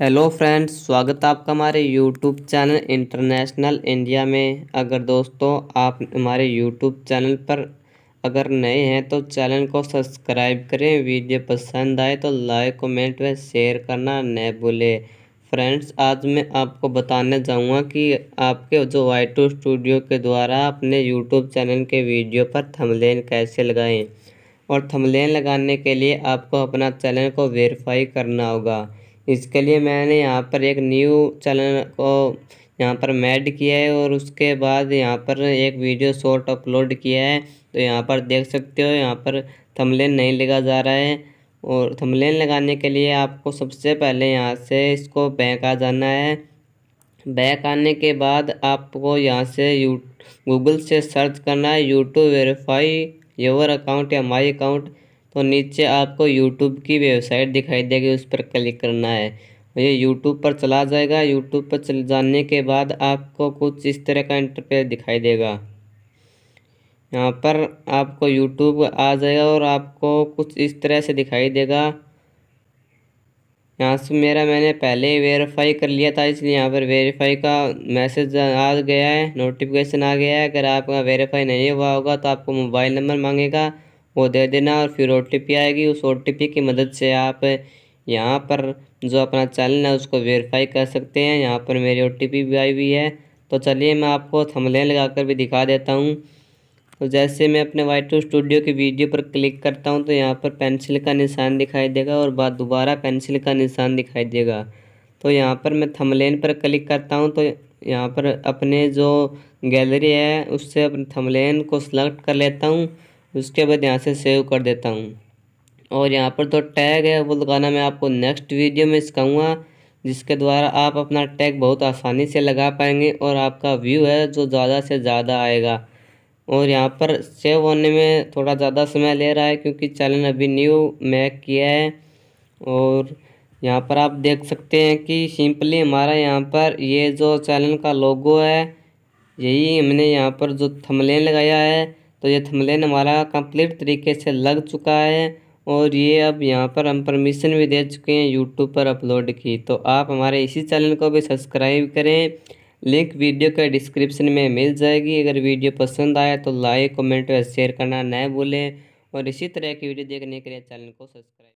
hello friends स्वागत है आपका हमारे यूट्यूब चैनल इंटरनेशनल इंडिया में अगर दोस्तों आप हमारे यूट्यूब चैनल पर अगर नए हैं तो चैनल को सब्सक्राइब करें वीडियो पसंद आए तो लाइक कमेंट व शेयर करना न भूलें फ्रेंड्स आज मैं आपको बताने जाऊंगा कि आपके जो वाई टू स्टूडियो के द्वारा अपने यूट्यूब चैनल के वीडियो पर थमलेन कैसे लगाएँ और थमलेन लगाने के लिए आपको अपना चैनल को वेरीफाई करना होगा इसके लिए मैंने यहाँ पर एक न्यू चैनल को यहाँ पर मैड किया है और उसके बाद यहाँ पर एक वीडियो शॉर्ट अपलोड किया है तो यहाँ पर देख सकते हो यहाँ पर थमलेन नहीं लगा जा रहा है और थमलेन लगाने के लिए आपको सबसे पहले यहाँ से इसको बैक आ जाना है बैक आने के बाद आपको यहाँ से यू गूगल से सर्च करना है यूट्यूब वेरीफाई योर अकाउंट या माई अकाउंट तो नीचे आपको यूट्यूब की वेबसाइट दिखाई देगी उस पर क्लिक करना है ये यूट्यूब पर चला जाएगा यूट्यूब पर चल जाने के बाद आपको कुछ इस तरह का इंटरफेस दिखाई देगा यहाँ पर आपको यूट्यूब आ जाएगा और आपको कुछ इस तरह से दिखाई देगा यहाँ से मेरा मैंने पहले ही वेरीफाई कर लिया था इसलिए यहाँ पर वेरीफाई का मैसेज आ गया है नोटिफिकेशन आ गया है अगर आपका वेरीफाई नहीं हुआ होगा तो आपको मोबाइल नंबर मांगेगा वो दे देना और फिर ओ आएगी उस ओ की मदद से आप यहाँ पर जो अपना चैनल है उसको वेरीफाई कर सकते हैं यहाँ पर मेरी ओ भी आई हुई है तो चलिए मैं आपको थमलें लगाकर भी दिखा देता हूँ तो जैसे मैं अपने वाइट टू स्टूडियो की वीडियो पर क्लिक करता हूँ तो यहाँ पर पेंसिल का निशान दिखाई देगा और बाद दोबारा पेंसिल का निशान दिखाई देगा तो यहाँ पर मैं थमलेन पर क्लिक करता हूँ तो यहाँ पर अपने जो गैलरी है उससे अपने थमलेन को सिलेक्ट कर लेता हूँ उसके बाद यहाँ से सेव कर देता हूँ और यहाँ पर तो टैग है वो लगाना मैं आपको नेक्स्ट वीडियो में सिखाऊँगा जिसके द्वारा आप अपना टैग बहुत आसानी से लगा पाएंगे और आपका व्यू है जो ज़्यादा से ज़्यादा आएगा और यहाँ पर सेव होने में थोड़ा ज़्यादा समय ले रहा है क्योंकि चैनल अभी न्यू मैक किया है और यहाँ पर आप देख सकते हैं कि सिंपली हमारा यहाँ पर ये जो चैनल का लोगो है यही हमने यहाँ पर जो थमलेन लगाया है तो ये थमलेन हमारा कंप्लीट तरीके से लग चुका है और ये अब यहाँ पर हम परमिशन भी दे चुके हैं यूट्यूब पर अपलोड की तो आप हमारे इसी चैनल को भी सब्सक्राइब करें लिंक वीडियो के डिस्क्रिप्शन में मिल जाएगी अगर वीडियो पसंद आया तो लाइक कमेंट और शेयर करना न भूलें और इसी तरह की वीडियो देखने के लिए चैनल को सब्सक्राइब